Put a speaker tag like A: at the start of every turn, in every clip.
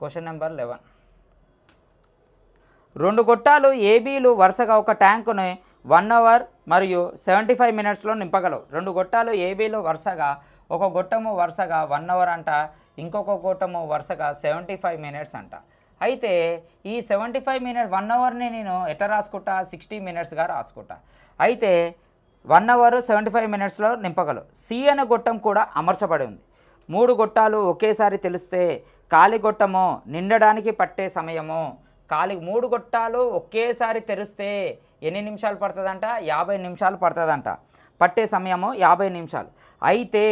A: question number eleven రెండు గొట్టాలు ఏబీలు వరుసగా ఒక ట్యాంకుని వన్ అవర్ మరియు సెవెంటీ ఫైవ్ మినిట్స్లో నింపగలవు రెండు గొట్టాలు ఏబీలు వరుసగా ఒక గొట్టము వరుసగా వన్ అవర్ అంట ఇంకొక గొట్టము వరుసగా సెవెంటీ ఫైవ్ మినిట్స్ అంట అయితే ఈ సెవెంటీ ఫైవ్ మినిట్స్ వన్ అవర్ని నేను ఎట్లా రాసుకుంటా సిక్స్టీ మినిట్స్గా రాసుకుంటా అయితే వన్ అవర్ సెవెంటీ ఫైవ్ మినిట్స్లో నింపగలవు సి అనే గొట్టం కూడా అమర్చబడి ఉంది మూడు గొట్టాలు ఒకేసారి తెలిస్తే కాలిగొట్టము నిండడానికి పట్టే సమయము కాలి మూడు గొట్టాలు ఒకేసారి తెరిస్తే ఎన్ని నిమిషాలు పడుతుందంట యాభై నిమిషాలు పడుతుందంట పట్టే సమయము యాభై నిమిషాలు అయితే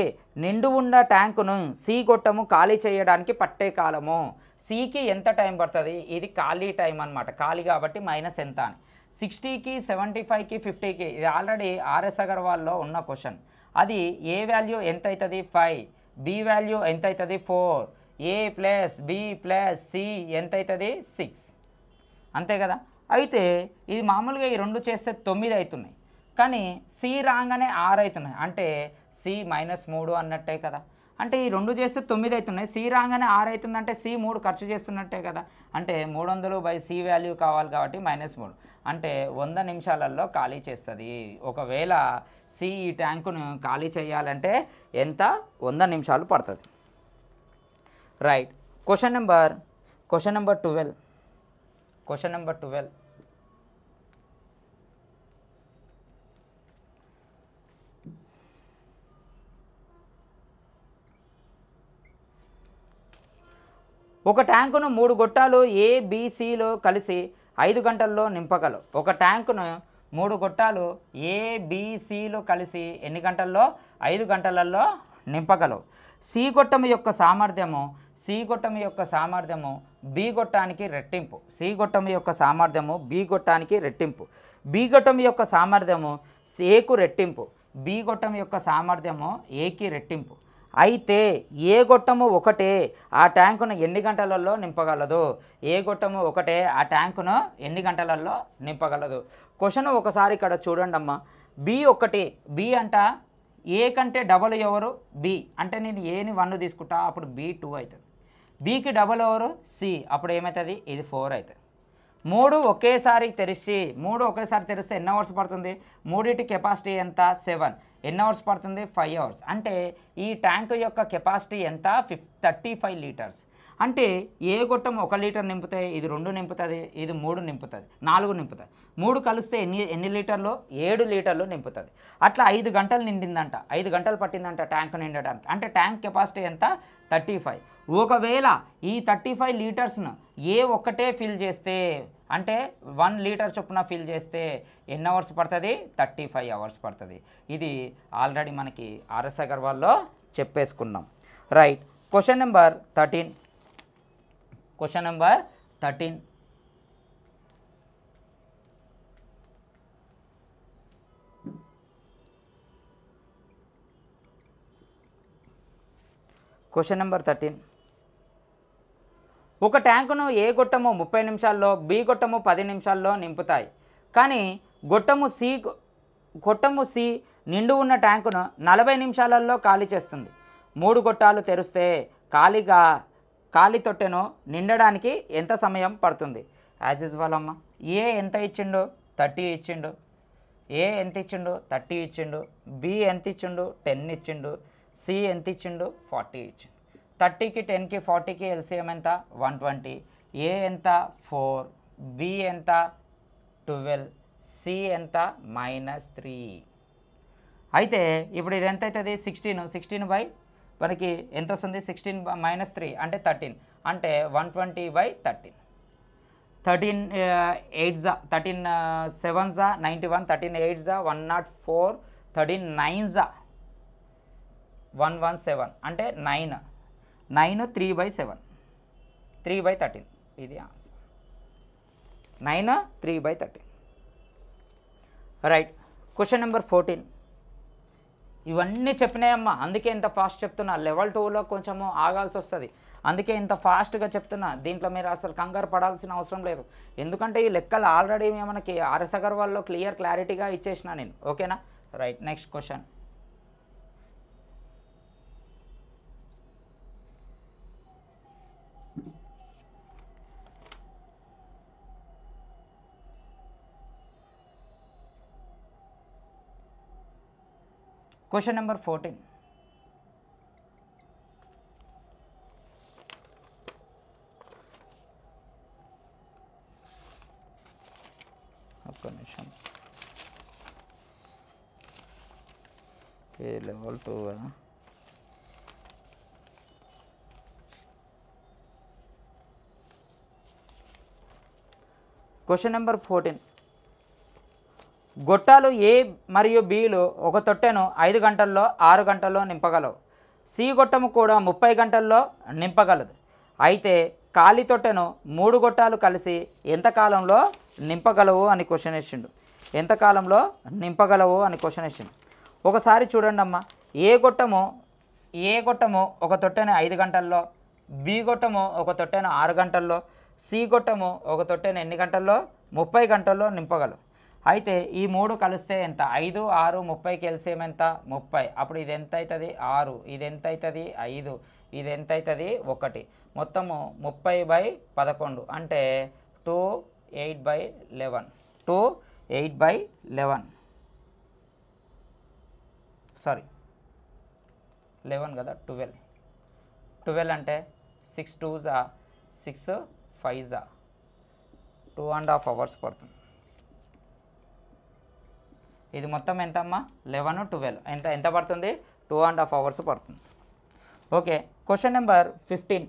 A: నిండు ఉన్న ట్యాంకును సి గొట్టము ఖాళీ చేయడానికి పట్టే కాలము సికి ఎంత టైం పడుతుంది ఇది ఖాళీ టైం అనమాట ఖాళీ కాబట్టి మైనస్ ఎంత అని సిక్స్టీకి సెవెంటీ ఫైవ్కి ఫిఫ్టీకి ఇది ఆల్రెడీ ఆర్ఎస్ అగర్వాల్లో ఉన్న క్వశ్చన్ అది ఏ వాల్యూ ఎంత అవుతుంది ఫైవ్ బి వాల్యూ ఎంత అవుతుంది four A plus B plus C ఎంత అవుతుంది సిక్స్ అంతే కదా అయితే ఇది మామూలుగా ఈ రెండు చేస్తే తొమ్మిది అవుతున్నాయి కానీ సి రాగానే ఆరు అవుతున్నాయి అంటే సి మైనస్ మూడు అన్నట్టే కదా అంటే ఈ రెండు చేస్తే తొమ్మిది అవుతున్నాయి సి రాగానే ఆరు అంటే సి మూడు ఖర్చు చేస్తున్నట్టే కదా అంటే మూడు వందలు బై సి వాల్యూ కావాలి కాబట్టి మైనస్ మూడు అంటే వంద నిమిషాలలో ఖాళీ చేస్తుంది ఒకవేళ సి ఈ ట్యాంకును ఖాళీ చేయాలంటే ఎంత వంద నిమిషాలు పడుతుంది right question number question number twelve question number twelve ఒక ట్యాంకును మూడు గొట్టాలు ఏబిసిలో కలిసి ఐదు గంటల్లో నింపగలవు ఒక ట్యాంకును మూడు గొట్టాలు ఏబిసిలు కలిసి ఎన్ని గంటల్లో ఐదు గంటలలో నింపగలవు సి గుట్టము యొక్క సామర్థ్యము సి గుట్టము యొక్క సామర్థ్యము బి గొట్టానికి రెట్టింపు సి గుట్టము యొక్క సామర్థ్యము బి గొట్టానికి రెట్టింపు బి గుట్టము యొక్క సామర్థ్యము ఏకు రెట్టింపు బి గొట్టం యొక్క సామర్థ్యము ఏకి రెట్టింపు అయితే ఏ గొట్టము ఒకటే ఆ ట్యాంకును ఎన్ని గంటలలో నింపగలదు ఏ గొట్టము ఒకటే ఆ ట్యాంకును ఎన్ని గంటలలో నింపగలదు క్వశ్చన్ ఒకసారి ఇక్కడ చూడండి అమ్మా బి ఒకటి బి అంట ఏ కంటే డబల్ ఎవరు బి అంటే నేను ఏని వన్ తీసుకుంటా అప్పుడు బి టూ అవుతుంది బీకి డబల్ ఎవరు సి అప్పుడు ఏమవుతుంది ఇది ఫోర్ అవుతుంది మూడు ఒకేసారి తెరిచి మూడు ఒకేసారి తెరిస్తే ఎన్ని అవర్స్ పడుతుంది మూడింటి కెపాసిటీ ఎంత సెవెన్ ఎన్ని అవర్స్ పడుతుంది ఫైవ్ అవర్స్ అంటే ఈ ట్యాంక్ యొక్క కెపాసిటీ ఎంత ఫిఫ్ థర్టీ ఫైవ్ లీటర్స్ అంటే ఏ గొట్టం ఒక లీటర్ నింపుతే ఇది రెండు నింపుతుంది ఇది మూడు నింపుతుంది నాలుగు నింపుతుంది మూడు కలిస్తే ఎన్ని ఎన్ని లీటర్లు ఏడు లీటర్లు నింపుతుంది అట్లా ఐదు గంటలు నిండిందంట ఐదు గంటలు పట్టిందంట ట్యాంక్ నిండడానికి అంటే ట్యాంక్ కెపాసిటీ ఎంత థర్టీ ఫైవ్ ఒకవేళ ఈ థర్టీ ఫైవ్ లీటర్స్ను ఏ ఒక్కటే ఫిల్ చేస్తే అంటే వన్ లీటర్ చొప్పున ఫిల్ చేస్తే ఎన్ని అవర్స్ పడుతుంది థర్టీ ఫైవ్ అవర్స్ పడుతుంది ఇది ఆల్రెడీ మనకి ఆర్ఎస్ అగర్వాల్లో చెప్పేసుకున్నాం right question number thirteen question number thirteen question number thirteen ఒక ట్యాంకును ఏ గొట్టము ముప్పై నిమిషాల్లో బి గొట్టము పది నిమిషాల్లో నింపుతాయి కానీ గొట్టము సి గొట్టము సి నిండు ఉన్న ట్యాంకును నలభై నిమిషాలలో ఖాళీ చేస్తుంది మూడు గొట్టాలు తెరిస్తే ఖాళీగా ఖాళీ తొట్టెను నిండడానికి ఎంత సమయం పడుతుంది యాజ్ యూజువల్ అమ్మ ఏ ఎంత ఇచ్చిండు థర్టీ ఇచ్చిండు ఏ ఎంత ఇచ్చిండు థర్టీ ఇచ్చిండు బి ఎంత ఇచ్చిండు టెన్ ఇచ్చిండు సి ఎంత ఇచ్చిండు ఫార్టీ ఇచ్చిండు థర్టీకి టెన్కి ఫార్టీకి ఎల్సిఎం ఎంత వన్ ట్వంటీ ఏ ఎంత ఫోర్ బి ఎంత ట్వెల్వ్ సి ఎంత మైనస్ త్రీ అయితే ఇప్పుడు ఇది ఎంత అవుతుంది సిక్స్టీన్ సిక్స్టీన్ బై మనకి ఎంత వస్తుంది సిక్స్టీన్ మైనస్ త్రీ అంటే థర్టీన్ అంటే one twenty by thirteen thirteen ఎయిట్జా థర్టీన్ సెవెన్ జా నైంటీ వన్ థర్టీన్ ఎయిట్జా వన్ నాట్ ఫోర్ థర్టీన్ నైన్జా వన్ వన్ సెవెన్ అంటే nine nine three by seven three by thirteen ఇది answer nine three by thirteen right question number fourteen ఇవన్నీ చెప్పినాయమ్మా అందుకే ఇంత ఫాస్ట్ చెప్తున్నా లెవెల్ టూలో కొంచెము ఆగాల్సి వస్తుంది అందుకే ఇంత ఫాస్ట్గా చెప్తున్నా దీంట్లో మీరు అసలు కంగారు పడాల్సిన అవసరం లేదు ఎందుకంటే ఈ లెక్కలు ఆల్రెడీ మనకి ఆర్ఎస్ అగర్వాల్లో క్లియర్ క్లారిటీగా ఇచ్చేసిన నేను ఓకేనా right next question question number fourteen आपका लेवल टू है ना क्वेश्चन नंबर फोर्टीन గొట్టాలు ఏ మరియు బిలు ఒక తొట్టెను ఐదు గంటల్లో ఆరు గంటల్లో నింపగలవు సి గొట్టము కూడా ముప్పై గంటల్లో నింపగలదు అయితే ఖాళీ తొట్టెను మూడు గొట్టాలు కలిసి ఎంతకాలంలో నింపగలవు అని క్వశ్చన్ ఇచ్చిండు ఎంతకాలంలో నింపగలవు అని క్వశ్చన్ ఇచ్చిండు ఒకసారి చూడండి అమ్మ ఏ గొట్టము ఏ గొట్టము ఒక తొట్టెను ఐదు గంటల్లో బి గొట్టము ఒక తొట్టెను ఆరు గంటల్లో సి గొట్టము ఒక తొట్టెను ఎన్ని గంటల్లో ముప్పై గంటల్లో నింపగలవు అయితే ఈ మూడు కలిస్తే ఎంత ఐదు ఆరు ముప్పై ఎల్సిఎం ఎంత ముప్పై అప్పుడు ఇది ఎంత అవుతుంది ఆరు ఇది ఎంత అవుతుంది ఐదు ఇది ఎంత అవుతుంది ఒకటి మొత్తము ముప్పై బై పదకొండు అంటే two eight by eleven two eight by eleven sorry eleven కదా ట్వెల్వ్ ట్వెల్వ్ అంటే సిక్స్ టూజా సిక్స్ ఫైవ్జా టూ అండ్ హాఫ్ అవర్స్ పడుతుంది ఇది మొత్తం ఎంత అమ్మా లెవెన్ ట్వెల్వ్ ఎంత ఎంత పడుతుంది టూ అండ్ హాఫ్ అవర్స్ పడుతుంది okay question number fifteen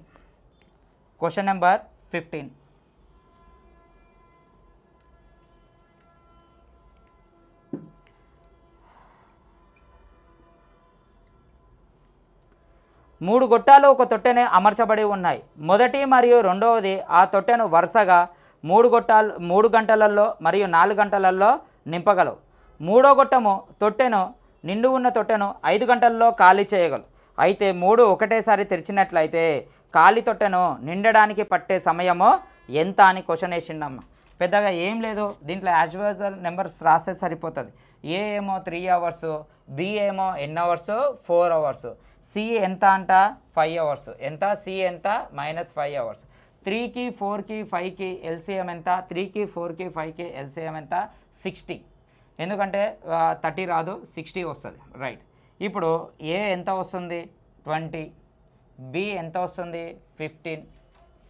A: question number fifteen మూడు గొట్టాలు ఒక తొట్టెని అమర్చబడి ఉన్నాయి మొదటి మరియు రెండవది ఆ తొట్టెను వరుసగా మూడు గొట్టాలు మూడు గంటలలో మరియు నాలుగు గంటలలో నింపగలవు మూడో గొట్టము తొట్టెను నిండు ఉన్న తొట్టెను ఐదు గంటల్లో ఖాళీ చేయగలరు అయితే మూడు ఒకటేసారి తెరిచినట్లయితే ఖాళీ తొట్టెను నిండడానికి పట్టే సమయము ఎంత అని క్వశ్చన్ వేసిండమ్మ పెద్దగా ఏం లేదు దీంట్లో యాజువల్ నెంబర్స్ రాస్తే సరిపోతుంది ఏ ఏమో త్రీ అవర్స్ బి ఏమో N hours four hours C ఎంత అంట ఫైవ్ అవర్స్ ఎంత సి ఎంత మైనస్ ఫైవ్ అవర్స్ త్రీకి ఫోర్కి ఫైవ్కి ఎల్సిఎం ఎంత త్రీకి ఫోర్కి ఫైవ్కి ఎల్సిఎం ఎంత సిక్స్టీ ఎందుకంటే థర్టీ రాదు సిక్స్టీ వస్తుంది రైట్ ఇప్పుడు ఏ ఎంత వస్తుంది ట్వంటీ బి ఎంత వస్తుంది ఫిఫ్టీన్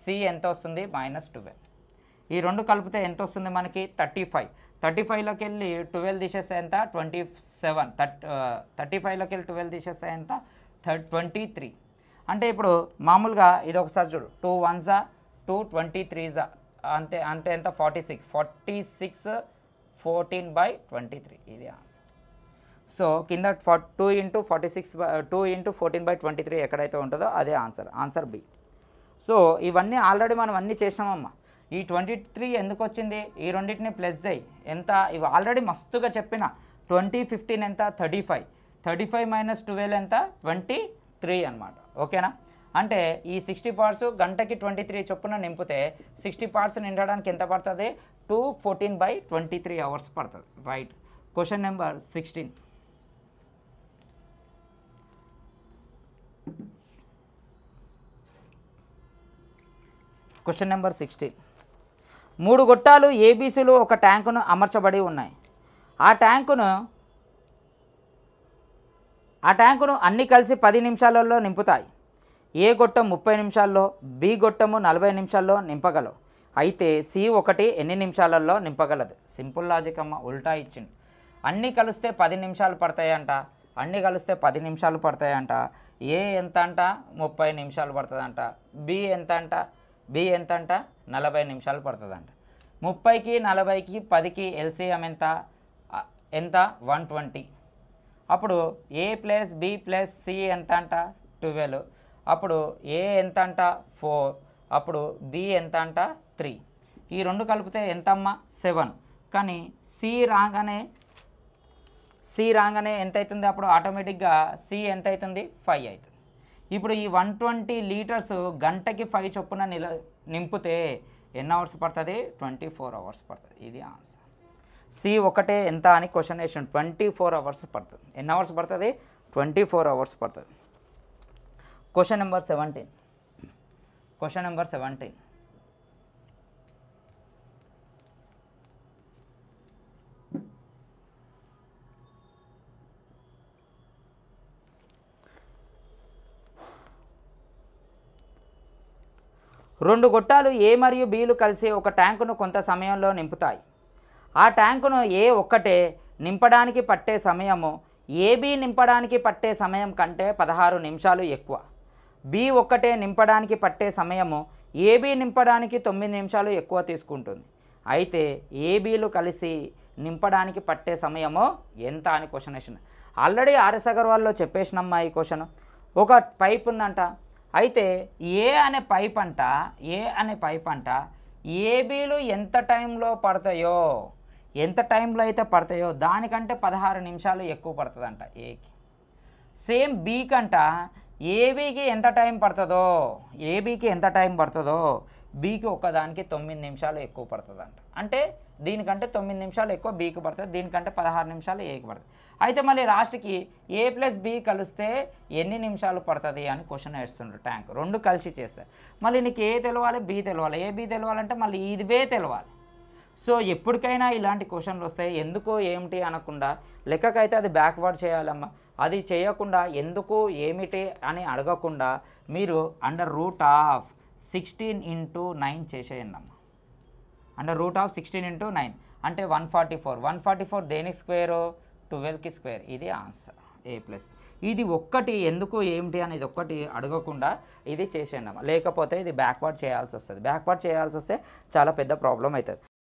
A: సి ఎంత వస్తుంది మైనస్ ట్వెల్వ్ ఈ రెండు కలిపితే ఎంత వస్తుంది మనకి థర్టీ ఫైవ్ థర్టీ ఫైవ్లోకి వెళ్ళి ట్వెల్వ్ తీసేస్తే ఎంత ట్వంటీ సెవెన్ థర్ట్ థర్టీ ఫైవ్లోకి వెళ్ళి ట్వెల్వ్ తీసేస్తే ఎంత థర్డ్ ట్వంటీ త్రీ అంటే ఇప్పుడు మామూలుగా ఇది ఒకసారి చూడు two once two twenty three జా అంతే అంతే ఎంత forty six forty six fourteen by twenty three ఇది ఆన్సర్ సో కింద four two into forty six by two into fourteen by twenty three ఎక్కడైతే ఉంటుందో అదే ఆన్సర్ ఆన్సర్ బి సో ఇవన్నీ ఆల్రెడీ మనం అన్నీ చేసినామమ్మా ఈ ట్వంటీ త్రీ ఎందుకు వచ్చింది ఈ రెండింటిని ప్లస్ అయ్యి ఎంత ఇవి ఆల్రెడీ మస్తుగా చెప్పిన ట్వంటీ ఫిఫ్టీన్ ఎంత thirty five thirty five minus twelve ఎంత ట్వంటీ త్రీ అనమాట ఓకేనా అంటే ఈ సిక్స్టీ పార్ట్స్ గంటకి ట్వంటీ త్రీ చొప్పున నింపితే సిక్స్టీ పార్ట్స్ నిండడానికి ఎంత పడుతుంది two fourteen by twenty three hours పడుతుంది right question number sixteen question number sixteen మూడు గొట్టాలు ఏబీసీలు ఒక ట్యాంకును అమర్చబడి ఉన్నాయి ఆ ట్యాంకును ఆ ట్యాంకును అన్నీ కలిసి పది నిమిషాలలో నింపుతాయి ఏ గొట్టం ముప్పై నిమిషాల్లో బి గొట్టము నలభై నిమిషాల్లో నింపగలవు అయితే సి ఒకటి ఎన్ని నిమిషాలలో నింపగలదు సింపుల్ లాజిక్ అమ్మ ఉల్టా ఇచ్చింది అన్నీ కలిస్తే పది నిమిషాలు పడతాయంట అన్నీ కలిస్తే పది నిమిషాలు పడతాయంట ఏ ఎంత అంట ముప్పై నిమిషాలు పడుతుందంట బి ఎంత అంట బి ఎంత అంట నలభై నిమిషాలు పడుతుందంట ముప్పైకి నలభైకి పదికి ఎల్సిఎం ఎంత ఎంత వన్ ట్వంటీ అప్పుడు A plus B plus C ఎంత అంట ట్వెల్వ్ అప్పుడు ఏ ఎంత అంట ఫోర్ అప్పుడు బి ఎంత అంట త్రీ ఈ రెండు కలిపితే ఎంతమ్మా సెవెన్ కానీ సి రాగానే సి రాగానే ఎంత అవుతుంది అప్పుడు ఆటోమేటిక్గా సి ఎంత అవుతుంది ఫైవ్ అవుతుంది ఇప్పుడు ఈ వన్ ట్వంటీ లీటర్స్ గంటకి ఫైవ్ చొప్పున నిల నింపితే ఎన్ని అవర్స్ పడుతుంది ట్వంటీ ఫోర్ అవర్స్ పడుతుంది ఇది ఆన్సర్ సి ఒకటే ఎంత అని క్వశ్చన్ వేసిన ట్వంటీ ఫోర్ అవర్స్ పడుతుంది ఎన్ని అవర్స్ పడుతుంది ట్వంటీ ఫోర్ అవర్స్ పడుతుంది question number seventeen question number seventeen రెండు గొట్టాలు ఏ మరియు బీలు కలిసి ఒక ట్యాంకును కొంత సమయంలో నింపుతాయి ఆ ట్యాంకును ఏ ఒక్కటే నింపడానికి పట్టే సమయము ఏబీ నింపడానికి పట్టే సమయం కంటే పదహారు నిమిషాలు ఎక్కువ బి ఒక్కటే నింపడానికి పట్టే సమయము ఏబీ నింపడానికి తొమ్మిది నిమిషాలు ఎక్కువ తీసుకుంటుంది అయితే ఏబీలు కలిసి నింపడానికి పట్టే సమయము ఎంత అని క్వశ్చన్ వేసిన ఆల్రెడీ ఆర్ఎస్ అగర్వాల్లో చెప్పేసినమ్మా ఈ క్వశ్చన్ ఒక పైప్ ఉందంట అయితే ఏ అనే పైప్ అంట ఏ అనే పైప్ అంట ఏబీలు ఎంత టైంలో పడతాయో ఎంత టైంలో అయితే పడతాయో దానికంటే పదహారు నిమిషాలు ఎక్కువ పడుతుందంట ఏకి సేమ్ బీ కంట ఏబీకి ఎంత టైం పడుతుందో ఏబీకి ఎంత టైం పడుతుందో బీకి ఒక్కదానికి తొమ్మిది నిమిషాలు ఎక్కువ పడుతుందంట అంటే దీనికంటే తొమ్మిది నిమిషాలు ఎక్కువ బీకి పడుతుంది దీనికంటే పదహారు నిమిషాలు ఏకి పడుతుంది అయితే మళ్ళీ లాస్ట్కి ఏ ప్లస్ బి కలిస్తే ఎన్ని నిమిషాలు పడుతుంది అని క్వశ్చన్ వేస్తుండ్రు ట్యాంక్ రెండు కలిసి చేస్తారు మళ్ళీ నీకు ఏ తెలవాలి బి తెలవాలి ఏ బి తెలవాలంటే మళ్ళీ ఇదివే తెలవాలి సో ఎప్పటికైనా ఇలాంటి క్వశ్చన్లు వస్తాయి ఎందుకో ఏమిటి అనకుండా లెక్కకైతే అది బ్యాక్వర్డ్ చేయాలమ్మా అది చేయకుండా ఎందుకు ఏమిటి అని అడగకుండా మీరు under root of sixteen into nine చేసేయండి అమ్మ under root of sixteen into nine అంటే one forty four one forty four దేనికి స్క్వేరు ట్వెల్వ్కి స్క్వేర్ ఇది ఆన్సర్ ఏ ప్లస్ ఇది ఒక్కటి ఎందుకు ఏమిటి అనేది ఒక్కటి అడగకుండా ఇది చేసేయండి లేకపోతే ఇది బ్యాక్వర్డ్ చేయాల్సి వస్తుంది బ్యాక్వర్డ్ చేయాల్సి వస్తే చాలా పెద్ద ప్రాబ్లం అవుతుంది